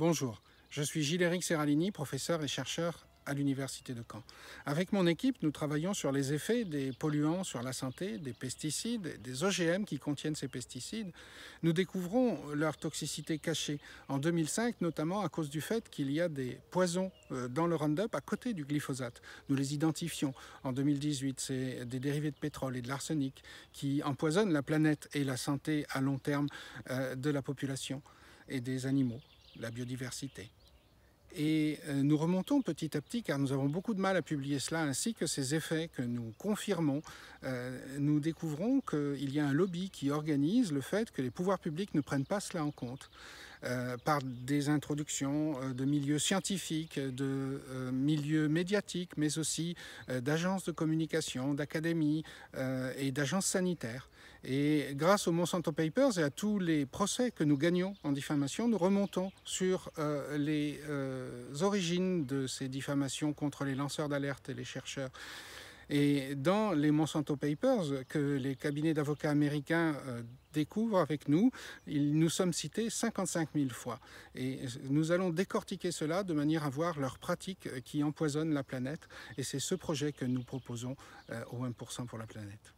Bonjour, je suis Gilles-Éric Serralini, professeur et chercheur à l'Université de Caen. Avec mon équipe, nous travaillons sur les effets des polluants sur la santé, des pesticides, des OGM qui contiennent ces pesticides. Nous découvrons leur toxicité cachée en 2005, notamment à cause du fait qu'il y a des poisons euh, dans le Roundup à côté du glyphosate. Nous les identifions. En 2018, c'est des dérivés de pétrole et de l'arsenic qui empoisonnent la planète et la santé à long terme euh, de la population et des animaux la biodiversité. Et euh, nous remontons petit à petit, car nous avons beaucoup de mal à publier cela, ainsi que ces effets que nous confirmons. Euh, nous découvrons qu'il y a un lobby qui organise le fait que les pouvoirs publics ne prennent pas cela en compte. Euh, par des introductions euh, de milieux scientifiques, de euh, milieux médiatiques, mais aussi d'agences de communication, d'académies et d'agences sanitaires. Et grâce aux Monsanto Papers et à tous les procès que nous gagnons en diffamation, nous remontons sur les origines de ces diffamations contre les lanceurs d'alerte et les chercheurs. Et dans les Monsanto Papers que les cabinets d'avocats américains euh, découvrent avec nous, ils nous sommes cités 55 000 fois. Et euh, nous allons décortiquer cela de manière à voir leurs pratiques euh, qui empoisonnent la planète. Et c'est ce projet que nous proposons au 1% pour la planète.